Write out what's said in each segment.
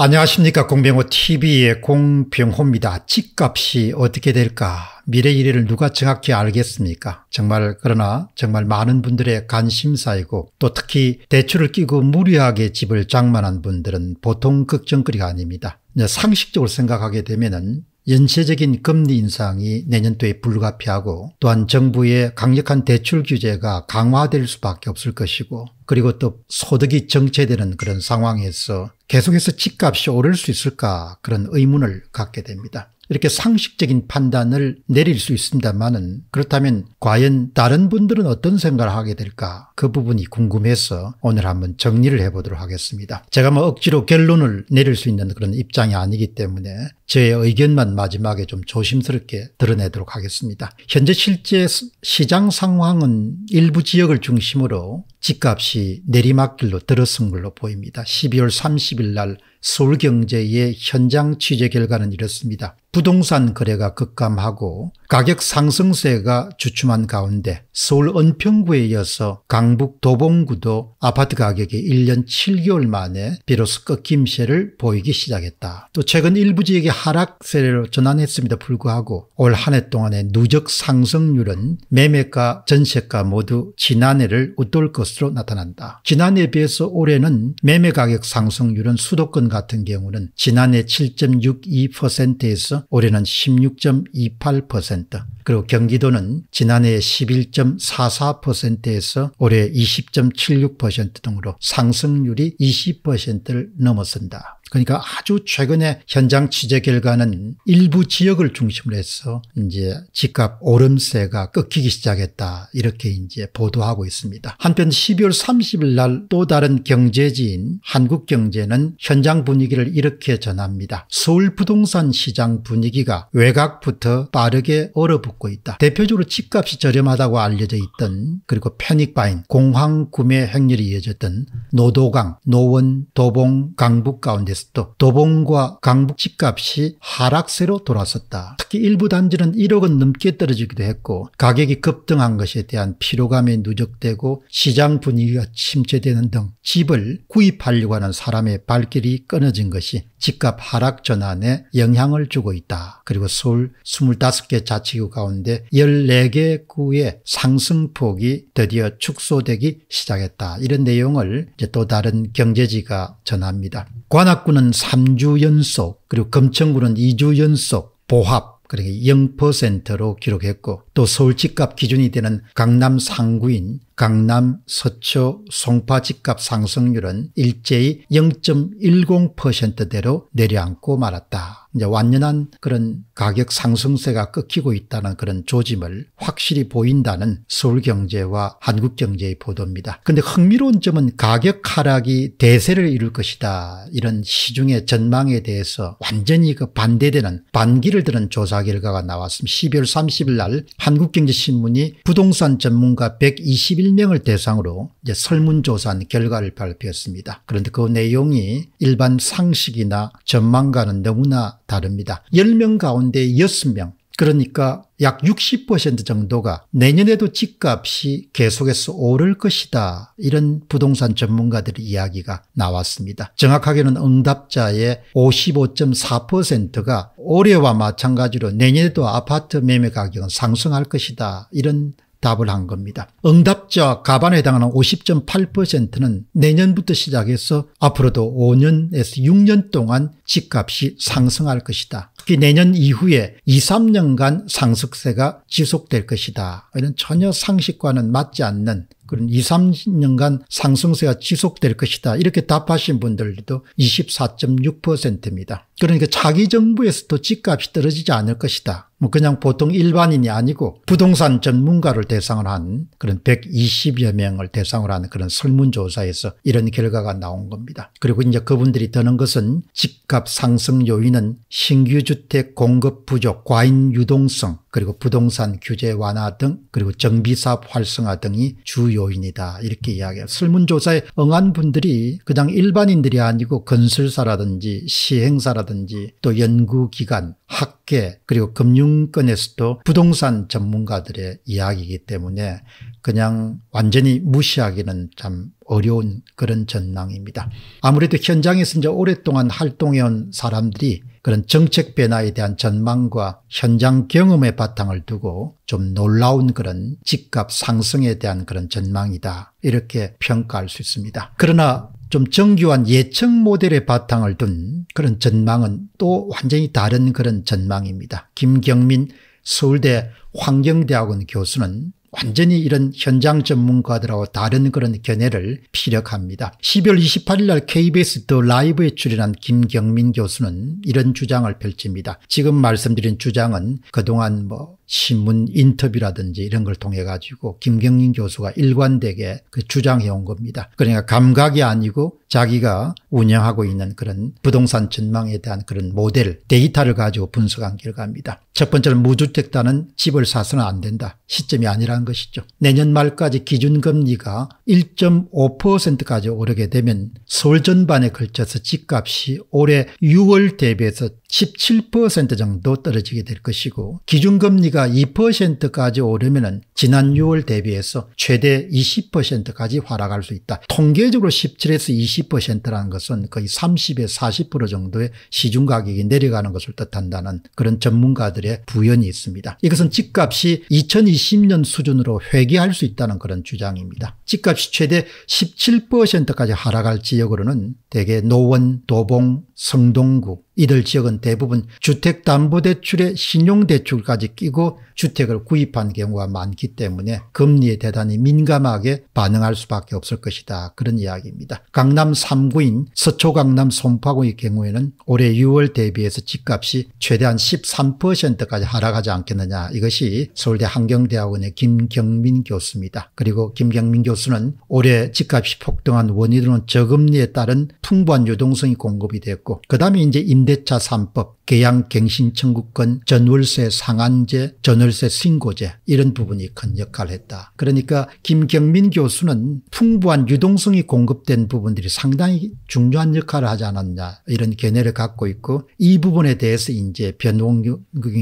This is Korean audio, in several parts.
안녕하십니까 공병호TV의 공병호입니다. 집값이 어떻게 될까 미래 미래를 누가 정확히 알겠습니까 정말 그러나 정말 많은 분들의 관심사이고 또 특히 대출을 끼고 무리하게 집을 장만한 분들은 보통 걱정거리가 아닙니다. 상식적으로 생각하게 되면 은 연쇄적인 금리 인상이 내년도에 불가피하고 또한 정부의 강력한 대출 규제가 강화될 수밖에 없을 것이고 그리고 또 소득이 정체되는 그런 상황에서 계속해서 집값이 오를 수 있을까 그런 의문을 갖게 됩니다. 이렇게 상식적인 판단을 내릴 수 있습니다만은 그렇다면 과연 다른 분들은 어떤 생각을 하게 될까 그 부분이 궁금해서 오늘 한번 정리를 해보도록 하겠습니다. 제가 뭐 억지로 결론을 내릴 수 있는 그런 입장이 아니기 때문에 제 의견만 마지막에 좀 조심스럽게 드러내도록 하겠습니다. 현재 실제 시장 상황은 일부 지역을 중심으로 집값이 내리막길로 들어선 걸로 보입니다. 12월 30일 날 서울경제의 현장 취재 결과는 이렇습니다. 부동산 거래가 급감하고 가격 상승세가 주춤한 가운데 서울 은평구에 이어서 강북 도봉구도 아파트 가격이 1년 7개월 만에 비로소 꺾임세를 보이기 시작했다. 또 최근 일부 지역의 하락세로 전환했음에도 불구하고 올 한 해 동안의 누적 상승률은 매매가 전세가 모두 지난해를 웃돌 것으로 나타난다. 지난해에 비해서 올해는 매매 가격 상승률은 수도권 같은 경우는 지난해 7.62%에서 올해는 16.28% 10% 그리고 경기도는 지난해 11.44%에서 올해 20.76% 등으로 상승률이 20%를 넘어선다. 그러니까 아주 최근에 현장 취재 결과는 일부 지역을 중심으로 해서 이제 집값 오름세가 꺾이기 시작했다 이렇게 이제 보도하고 있습니다. 한편 12월 30일 날 또 다른 경제지인 한국경제는 현장 분위기를 이렇게 전합니다. 서울 부동산 시장 분위기가 외곽부터 빠르게 얼어붙고 있다. 대표적으로 집값이 저렴하다고 알려져 있던 그리고 패닉바인 공황 구매 행렬이 이어졌던 노도강, 노원, 도봉, 강북 가운데 아파에서도 도봉과 강북 집값이 하락세로 돌아섰다. 특히 일부 단지는 1억은 넘게 떨어지기도 했고 가격이 급등한 것에 대한 피로감이 누적되고 시장 분위기가 침체되는 등 집을 구입하려고 하는 사람의 발길이 끊어진 것이 집값 하락 전환에 영향을 주고 있다. 그리고 서울 25개 자치구 가운데 14개 구의 상승폭이 드디어 축소되기 시작했다. 이런 내용을 이제 또 다른 경제지가 전합니다. 관악 관악구는 3주 연속 그리고 금천구는 2주 연속 보합 그러니까 0%로 기록했고 또 서울 집값 기준이 되는 강남 상구인 강남, 서초, 송파 집값 상승률은 일제히 0.10%대로 내려앉고 말았다. 이제 완연한 그런 가격 상승세가 꺾이고 있다는 그런 조짐을 확실히 보인다는 서울경제와 한국경제의 보도입니다. 근데 흥미로운 점은 가격 하락이 대세를 이룰 것이다. 이런 시중의 전망에 대해서 완전히 그 반대되는 반기를 드는 조사 결과가 나왔습니다. 12월 30일 날 한국경제신문이 부동산 전문가 121명을 대상으로 이제 설문조사한 결과를 발표했습니다. 그런데 그 내용이 일반 상식이나 전망과는 너무나 다릅니다. 10명 가운데 6명, 그러니까 약 60% 정도가 내년에도 집값이 계속해서 오를 것이다. 이런 부동산 전문가들의 이야기가 나왔습니다. 정확하게는 응답자의 55.4%가 올해와 마찬가지로 내년에도 아파트 매매 가격은 상승할 것이다. 이런 답을 한 겁니다. 응답자 가반에 해당하는 50.8%는 내년부터 시작해서 앞으로도 5년에서 6년 동안 집값이 상승할 것이다. 특히 내년 이후에 2, 3년간 상승세가 지속될 것이다. 이런 전혀 상식과는 맞지 않는 그런 2, 3년간 상승세가 지속될 것이다. 이렇게 답하신 분들도 24.6%입니다. 그러니까 자기 정부에서도 집값이 떨어지지 않을 것이다. 뭐 그냥 보통 일반인이 아니고 부동산 전문가를 대상으로 한 그런 120여 명을 대상으로 하는 그런 설문조사에서 이런 결과가 나온 겁니다. 그리고 이제 그분들이 드는 것은 집값 상승 요인은 신규 주택 공급 부족, 과잉 유동성, 그리고 부동산 규제 완화 등 그리고 정비사업 활성화 등이 주요인이다 이렇게 이야기해요. 설문조사에 응한 분들이 그냥 일반인들이 아니고 건설사라든지 시행사라든지 또 연구기관 학계 그리고 금융권에서도 부동산 전문가들의 이야기이기 때문에 그냥 완전히 무시하기는 참 어려운 그런 전망입니다. 아무래도 현장에서 이제 오랫동안 활동해온 사람들이 그런 정책 변화에 대한 전망과 현장 경험의 바탕을 두고 좀 놀라운 그런 집값 상승에 대한 그런 전망이다. 이렇게 평가할 수 있습니다. 그러나 좀 정교한 예측 모델의 바탕을 둔 그런 전망은 또 완전히 다른 그런 전망입니다. 김경민 서울대 환경대학원 교수는 완전히 이런 현장 전문가들하고 다른 그런 견해를 피력합니다. 12월 28일 날 KBS 더 라이브에 출연한 김경민 교수는 이런 주장을 펼칩니다. 지금 말씀드린 주장은 그동안 뭐 신문 인터뷰라든지 이런 걸 통해 가지고 김경림 교수가 일관되게 그 주장해온 겁니다. 그러니까 감각이 아니고 자기가 운영하고 있는 그런 부동산 전망에 대한 그런 모델 데이터를 가지고 분석한 결과입니다. 첫 번째로 무주택단은 집을 사서는 안 된다. 시점이 아니라는 것이죠. 내년 말까지 기준금리가 1.5%까지 오르게 되면 서울 전반에 걸쳐서 집값이 올해 6월 대비해서 17% 정도 떨어지게 될 것이고 기준금리가 수치가 2%까지 오르면 지난 6월 대비해서 최대 20%까지 하락할 수 있다. 통계적으로 17에서 20%라는 것은 거의 30에서 40% 정도의 시중 가격이 내려가는 것을 뜻한다는 그런 전문가들의 부연이 있습니다. 이것은 집값이 2020년 수준으로 회귀할 수 있다는 그런 주장입니다. 집값이 최대 17%까지 하락할 지역으로는 대개 노원, 도봉, 성동구, 이들 지역은 대부분 주택담보대출에 신용대출까지 끼고 주택을 구입한 경우가 많기 때문에 금리에 대단히 민감하게 반응할 수밖에 없을 것이다. 그런 이야기입니다. 강남 3구인 서초 강남 송파구의 경우에는 올해 6월 대비해서 집값이 최대한 13%까지 하락하지 않겠느냐. 이것이 서울대 환경대학원의 김경민 교수입니다. 그리고 김경민 교수는 올해 집값이 폭등한 원인으로는 저금리에 따른 풍부한 유동성이 공급이 됐고 그 다음에 이제 임 임대차 3법, 계양갱신청구권, 전월세 상한제, 전월세 신고제 이런 부분이 큰 역할을 했다. 그러니까 김경민 교수는 풍부한 유동성이 공급된 부분들이 상당히 중요한 역할을 하지 않았냐 이런 견해를 갖고 있고 이 부분에 대해서 이제 변동이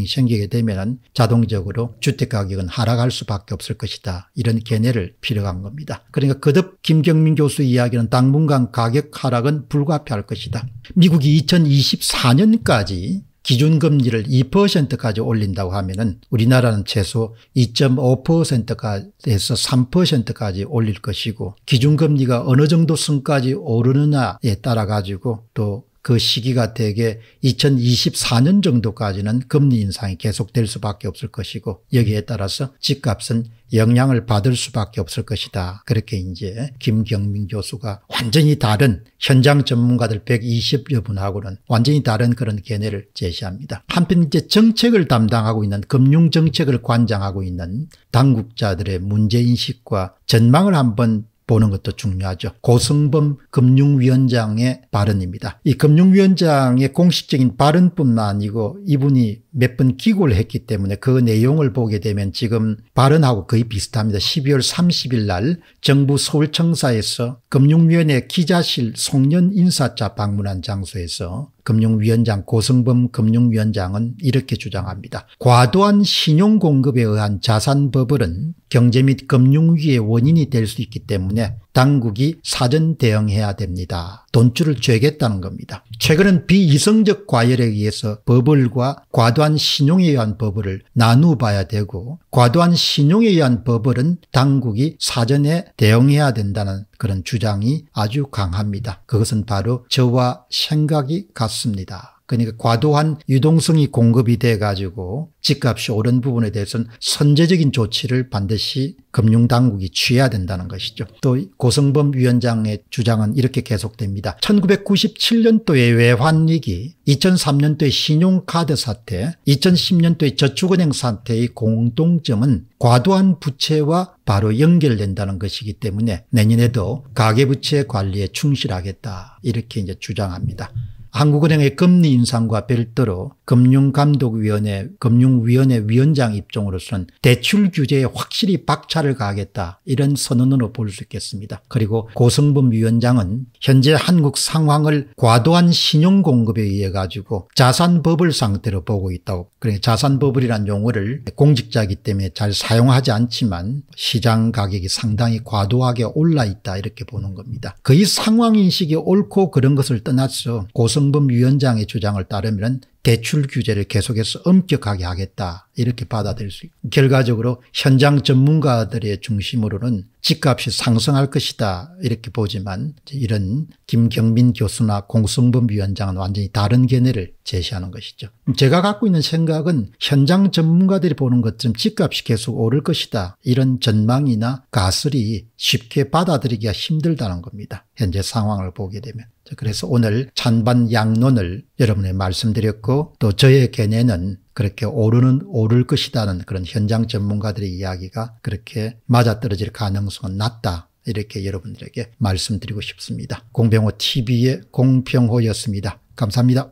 생기게 되면 자동적으로 주택가격은 하락할 수밖에 없을 것이다. 이런 견해를 필요한 겁니다. 그러니까 거듭 김경민 교수 이야기는 당분간 가격 하락은 불가피할 것이다. 미국이 2024 4년까지 기준금리를 2%까지 올린다고 하면은 우리나라는 최소 2 5에서 3%까지 올릴 것이고 기준금리가 어느 정도 선까지 오르느냐에 따라 가지고 또그 시기가 되게 2024년 정도까지는 금리 인상이 계속될 수밖에 없을 것이고 여기에 따라서 집값은 영향을 받을 수밖에 없을 것이다. 그렇게 이제 김경민 교수가 완전히 다른 현장 전문가들 120여 분하고는 완전히 다른 그런 견해를 제시합니다. 한편 이제 정책을 담당하고 있는 금융정책을 관장하고 있는 당국자들의 문제인식과 전망을 한번 보는 것도 중요하죠. 고승범 금융위원장의 발언입니다. 이 금융위원장의 공식적인 발언뿐만 아니고 이분이 몇 번 기고를 했기 때문에 그 내용을 보게 되면 지금 발언하고 거의 비슷합니다. 12월 30일 날 정부 서울청사에서 금융위원회 기자실 송년 인사차 방문한 장소에서 금융위원장 고승범 금융위원장은 이렇게 주장합니다. 과도한 신용공급에 의한 자산버블은 경제 및 금융위의 원인이 될 수 있기 때문에 당국이 사전 대응해야 됩니다. 돈줄을 죄겠다는 겁니다. 최근은 비이성적 과열에 의해서 버블과 과도한 신용에 의한 버블을 나누봐야 되고 과도한 신용에 의한 버블은 당국이 사전에 대응해야 된다는 그런 주장이 아주 강합니다. 그것은 바로 저와 생각이 같습니다. 그러니까 과도한 유동성이 공급이 돼 가지고 집값이 오른 부분에 대해서는 선제적인 조치를 반드시 금융당국이 취해야 된다는 것이죠. 또 고성범 위원장의 주장은 이렇게 계속됩니다. 1997년도의 외환위기, 2003년도의 신용카드 사태, 2010년도의 저축은행 사태의 공동점은 과도한 부채와 바로 연결된다는 것이기 때문에 내년에도 가계부채 관리에 충실하겠다 이렇게 이제 주장합니다. 한국은행의 금리 인상과 별도로 금융감독위원회, 금융위원회 위원장 입장으로서는 대출 규제에 확실히 박차를 가하겠다 이런 선언으로 볼 수 있겠습니다. 그리고 고성범 위원장은 현재 한국 상황을 과도한 신용 공급에 의해 가지고 자산 버블 상태로 보고 있다고. 그러니 자산 버블이란 용어를 공직자이기 때문에 잘 사용하지 않지만 시장 가격이 상당히 과도하게 올라 있다 이렇게 보는 겁니다. 그의 상황 인식이 옳고 그런 것을 떠나서 고성범 위원장의 주장을 따르면 대출 규제를 계속해서 엄격하게 하겠다. 이렇게 받아들일 수 있고 결과적으로 현장 전문가들의 중심으로는 집값이 상승할 것이다 이렇게 보지만 이런 김경민 교수나 공승범 위원장은 완전히 다른 견해를 제시하는 것이죠. 제가 갖고 있는 생각은 현장 전문가들이 보는 것처럼 집값이 계속 오를 것이다 이런 전망이나 가설이 쉽게 받아들이기가 힘들다는 겁니다. 현재 상황을 보게 되면. 그래서 오늘 찬반 양론을 여러분의 말씀드렸고 또 저의 견해는 그렇게 오르는 오를 것이다는 그런 현장 전문가들의 이야기가 그렇게 맞아떨어질 가능성은 낮다. 이렇게 여러분들에게 말씀드리고 싶습니다. 공병호 TV의 공병호였습니다. 감사합니다.